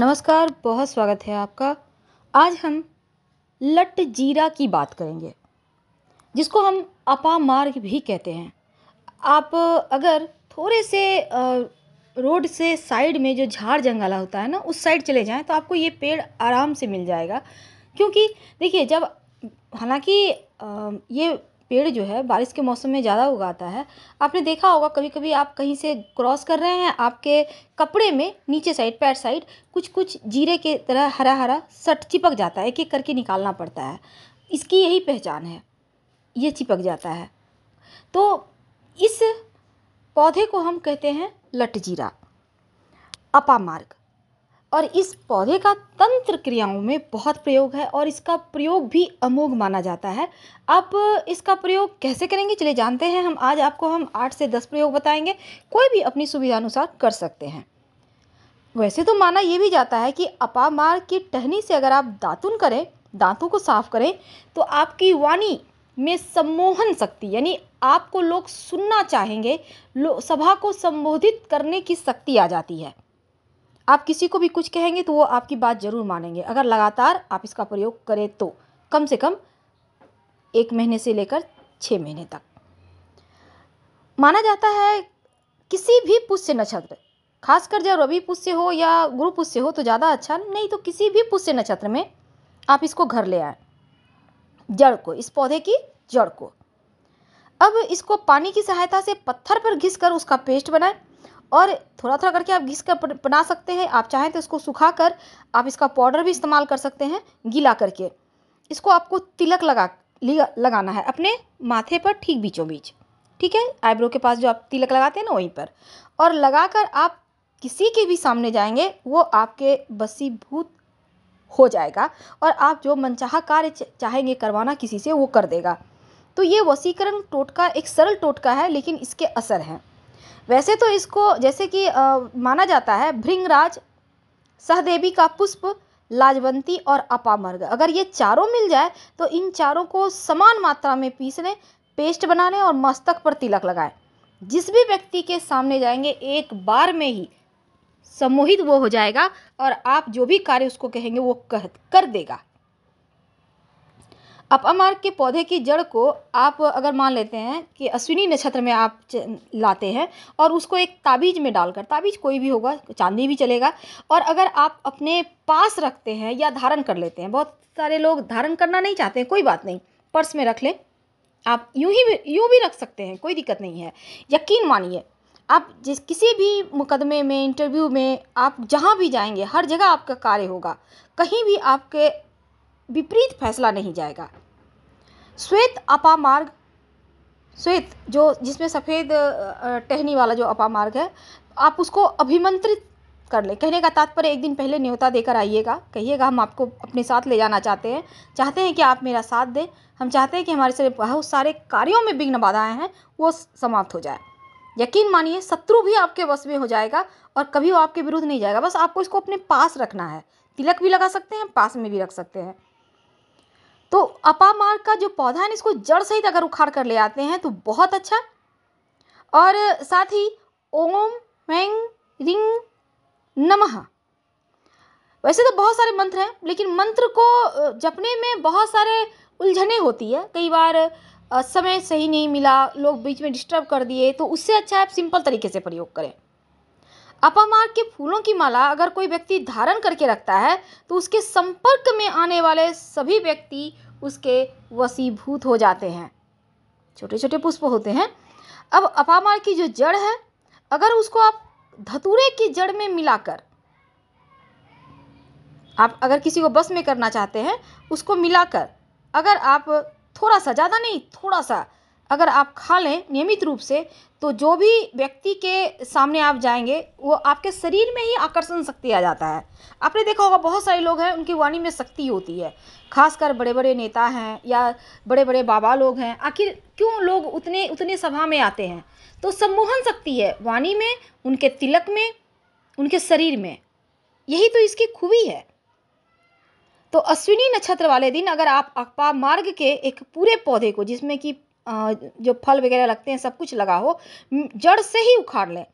नमस्कार बहुत स्वागत है आपका आज हम लट जीरा की बात करेंगे जिसको हम अपा मार्ग भी कहते हैं आप अगर थोड़े से रोड से साइड में जो झाड़ जंगला होता है ना उस साइड चले जाएं तो आपको ये पेड़ आराम से मिल जाएगा क्योंकि देखिए जब हालांकि ये पेड़ जो है बारिश के मौसम में ज़्यादा उगाता है आपने देखा होगा कभी कभी आप कहीं से क्रॉस कर रहे हैं आपके कपड़े में नीचे साइड पैर साइड कुछ कुछ जीरे के तरह हरा हरा सट चिपक जाता है एक एक करके निकालना पड़ता है इसकी यही पहचान है ये चिपक जाता है तो इस पौधे को हम कहते हैं लट जीरा अपामार्ग और इस पौधे का तंत्र क्रियाओं में बहुत प्रयोग है और इसका प्रयोग भी अमोघ माना जाता है आप इसका प्रयोग कैसे करेंगे चलिए जानते हैं हम आज आपको हम आठ से दस प्रयोग बताएंगे कोई भी अपनी सुविधानुसार कर सकते हैं वैसे तो माना यह भी जाता है कि अपामार की टहनी से अगर आप दातुन करें दांतों को साफ करें तो आपकी वाणी में सम्मोहन शक्ति यानी आपको लोग सुनना चाहेंगे लो सभा को संबोधित करने की शक्ति आ जाती है आप किसी को भी कुछ कहेंगे तो वो आपकी बात ज़रूर मानेंगे अगर लगातार आप इसका प्रयोग करें तो कम से कम एक महीने से लेकर छः महीने तक माना जाता है किसी भी पुष्य नक्षत्र खासकर जब रवि पुष्य हो या गुरु पुष्य हो तो ज़्यादा अच्छा नहीं तो किसी भी पुष्य नक्षत्र में आप इसको घर ले आए जड़ को इस पौधे की जड़ को अब इसको पानी की सहायता से पत्थर पर घिस कर उसका पेस्ट बनाएं और थोड़ा थोड़ा करके आप घिस कर बना सकते हैं आप चाहें तो इसको सुखा कर आप इसका पाउडर भी इस्तेमाल कर सकते हैं गीला करके इसको आपको तिलक लगा लगाना है अपने माथे पर ठीक बीचों बीच ठीक है आईब्रो के पास जो आप तिलक लगाते हैं ना वहीं पर और लगा कर आप किसी के भी सामने जाएंगे वो आपके बसीभूत हो जाएगा और आप जो मनचाहा कार्य चाहेंगे करवाना किसी से वो कर देगा तो ये वसीकरण टोटका एक सरल टोटका है लेकिन इसके असर हैं वैसे तो इसको जैसे कि माना जाता है भृंगराज सहदेवी का पुष्प लाजवंती और अपामर्ग अगर ये चारों मिल जाए तो इन चारों को समान मात्रा में पीस लें पेस्ट बना लें और मस्तक पर तिलक लगाएं जिस भी व्यक्ति के सामने जाएंगे एक बार में ही सम्मोहित वो हो जाएगा और आप जो भी कार्य उसको कहेंगे वो कह कर देगा अपमार्ग के पौधे की जड़ को आप अगर मान लेते हैं कि अश्विनी नक्षत्र में आप लाते हैं और उसको एक ताबीज में डालकर ताबीज कोई भी होगा चांदी भी चलेगा और अगर आप अपने पास रखते हैं या धारण कर लेते हैं बहुत सारे लोग धारण करना नहीं चाहते हैं कोई बात नहीं पर्स में रख लें आप यूं ही यूं भी रख सकते हैं कोई दिक्कत नहीं है यकीन मानिए आप जिस किसी भी मुकदमे में इंटरव्यू में आप जहाँ भी जाएंगे हर जगह आपका कार्य होगा कहीं भी आपके विपरीत फैसला नहीं जाएगा श्वेत अपा मार्ग श्वेत जो जिसमें सफ़ेद टहनी वाला जो अपामार्ग है आप उसको अभिमंत्रित कर ले कहने का तात्पर्य एक दिन पहले न्योता देकर आइएगा कहिएगा हम आपको अपने साथ ले जाना चाहते हैं चाहते हैं कि आप मेरा साथ दें हम चाहते हैं कि हमारे से बहुत सारे कार्यों में विघ्न बाधाएँ हैं वो समाप्त हो जाए यकीन मानिए शत्रु भी आपके वश में हो जाएगा और कभी वो आपके विरुद्ध नहीं जाएगा बस आपको इसको अपने पास रखना है तिलक भी लगा सकते हैं पास में भी रख सकते हैं तो अपामार्ग का जो पौधा है इसको जड़ सहित अगर उखाड़ कर ले आते हैं तो बहुत अच्छा और साथ ही ओम वें रिंग नमः वैसे तो बहुत सारे मंत्र हैं लेकिन मंत्र को जपने में बहुत सारे उलझने होती है कई बार समय सही नहीं मिला लोग बीच में डिस्टर्ब कर दिए तो उससे अच्छा आप सिंपल तरीके से प्रयोग करें अपामार्ग के फूलों की माला अगर कोई व्यक्ति धारण करके रखता है तो उसके संपर्क में आने वाले सभी व्यक्ति उसके वसीभूत हो जाते हैं छोटे छोटे पुष्प होते हैं अब अपामार्ग की जो जड़ है अगर उसको आप धतूरे की जड़ में मिलाकर आप अगर किसी को बस में करना चाहते हैं उसको मिलाकर अगर आप थोड़ा सा ज़्यादा नहीं थोड़ा सा अगर आप खा लें नियमित रूप से तो जो भी व्यक्ति के सामने आप जाएंगे वो आपके शरीर में ही आकर्षण शक्ति आ जाता है आपने देखा होगा बहुत सारे लोग हैं उनकी वाणी में शक्ति होती है खासकर बड़े बड़े नेता हैं या बड़े बड़े बाबा लोग हैं आखिर क्यों लोग उतने उतने सभा में आते हैं तो सम्मोहन शक्ति है वाणी में उनके तिलक में उनके शरीर में यही तो इसकी खूबी है तो अश्विनी नक्षत्र वाले दिन अगर आप अकपा मार्ग के एक पूरे पौधे को जिसमें कि जो फल वगैरह लगते हैं सब कुछ लगा हो जड़ से ही उखाड़ लें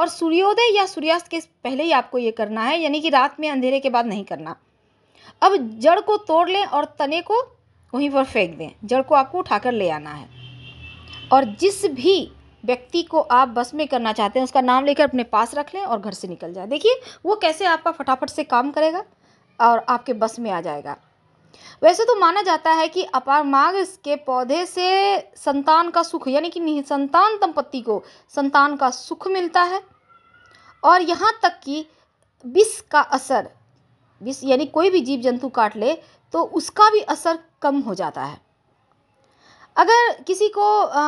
और सूर्योदय या सूर्यास्त के पहले ही आपको ये करना है यानी कि रात में अंधेरे के बाद नहीं करना अब जड़ को तोड़ लें और तने को वहीं पर फेंक दें जड़ को आपको उठाकर ले आना है और जिस भी व्यक्ति को आप बस में करना चाहते हैं उसका नाम लेकर अपने पास रख लें और घर से निकल जाए देखिए वो कैसे आपका फटाफट से काम करेगा और आपके बस में आ जाएगा वैसे तो माना जाता है कि मार्ग के पौधे से संतान का सुख यानी कि संतान दंपत्ति को संतान का सुख मिलता है और यहाँ तक कि विष का असर विष यानी कोई भी जीव जंतु काट ले तो उसका भी असर कम हो जाता है अगर किसी को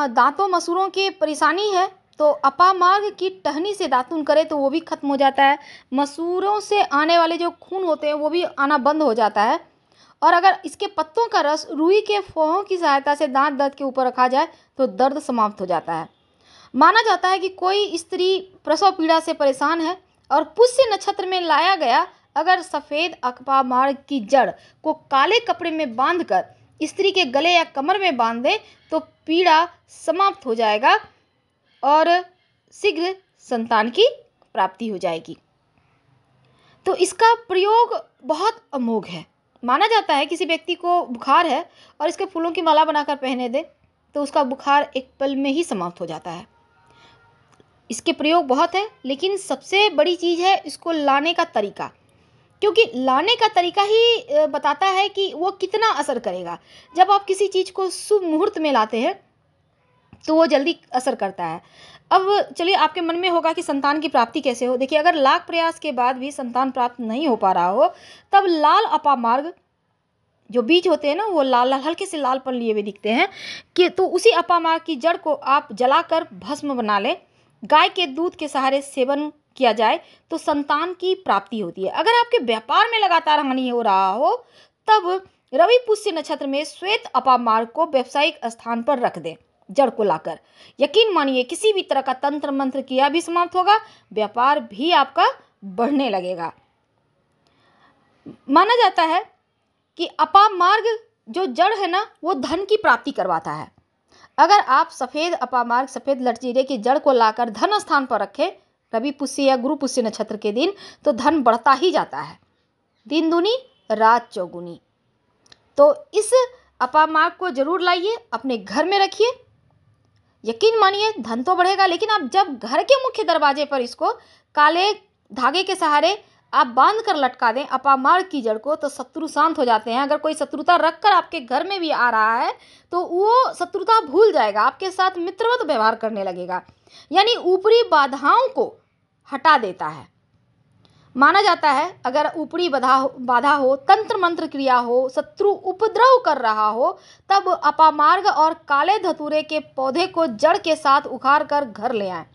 दांतों मसूरों की परेशानी है तो अपामार्ग की टहनी से दातुन करे तो वो भी ख़त्म हो जाता है मसूरों से आने वाले जो खून होते हैं वो भी आना बंद हो जाता है और अगर इसके पत्तों का रस रुई के फोहों की सहायता से दांत दर्द के ऊपर रखा जाए तो दर्द समाप्त हो जाता है माना जाता है कि कोई स्त्री प्रसव पीड़ा से परेशान है और पुष्य नक्षत्र में लाया गया अगर सफ़ेद अकपा मार्ग की जड़ को काले कपड़े में बांधकर स्त्री के गले या कमर में बांध दें तो पीड़ा समाप्त हो जाएगा और शीघ्र संतान की प्राप्ति हो जाएगी तो इसका प्रयोग बहुत अमोघ है माना जाता है किसी व्यक्ति को बुखार है और इसके फूलों की माला बनाकर पहने दे तो उसका बुखार एक पल में ही समाप्त हो जाता है इसके प्रयोग बहुत है लेकिन सबसे बड़ी चीज़ है इसको लाने का तरीका क्योंकि लाने का तरीका ही बताता है कि वो कितना असर करेगा जब आप किसी चीज़ को शुभ मुहूर्त में लाते हैं तो वो जल्दी असर करता है अब चलिए आपके मन में होगा कि संतान की प्राप्ति कैसे हो देखिए अगर लाख प्रयास के बाद भी संतान प्राप्त नहीं हो पा रहा हो तब लाल अपामार्ग जो बीज होते हैं ना वो लाल लाल हल्के से लाल पर लिए हुए दिखते हैं कि तो उसी अपामार्ग की जड़ को आप जलाकर भस्म बना लें गाय के दूध के सहारे सेवन किया जाए तो संतान की प्राप्ति होती है अगर आपके व्यापार में लगातार हानि हो रहा हो तब रवि पुष्य नक्षत्र में श्वेत अपामार्ग को व्यावसायिक स्थान पर रख दें जड़ को लाकर यकीन मानिए किसी भी तरह का तंत्र मंत्र किया भी समाप्त होगा व्यापार भी आपका बढ़ने लगेगा माना जाता है कि अपा मार्ग जो जड़ है ना वो धन की प्राप्ति करवाता है अगर आप सफ़ेद अपामार्ग सफ़ेद लटजीरे की जड़ को लाकर धन स्थान पर रखें रवि पुष्य या गुरु पुष्य नक्षत्र के दिन तो धन बढ़ता ही जाता है दिन दुनी रात चौगुनी तो इस अपामार्ग को जरूर लाइए अपने घर में रखिए यकीन मानिए धन तो बढ़ेगा लेकिन आप जब घर के मुख्य दरवाजे पर इसको काले धागे के सहारे आप बांध कर लटका दें अपामार की जड़ को तो शत्रु शांत हो जाते हैं अगर कोई शत्रुता रख कर आपके घर में भी आ रहा है तो वो शत्रुता भूल जाएगा आपके साथ मित्रवत व्यवहार करने लगेगा यानी ऊपरी बाधाओं को हटा देता है माना जाता है अगर ऊपरी बाधा हो बाधा हो तंत्र मंत्र क्रिया हो शत्रु उपद्रव कर रहा हो तब अपामार्ग और काले धतूरे के पौधे को जड़ के साथ उखाड़ कर घर ले आए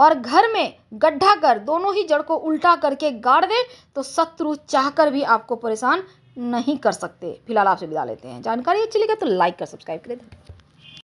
और घर में गड्ढा कर दोनों ही जड़ को उल्टा करके गाड़ दें तो शत्रु चाहकर भी आपको परेशान नहीं कर सकते फिलहाल आपसे विदा लेते हैं जानकारी अच्छी लगे तो लाइक कर सब्सक्राइब करें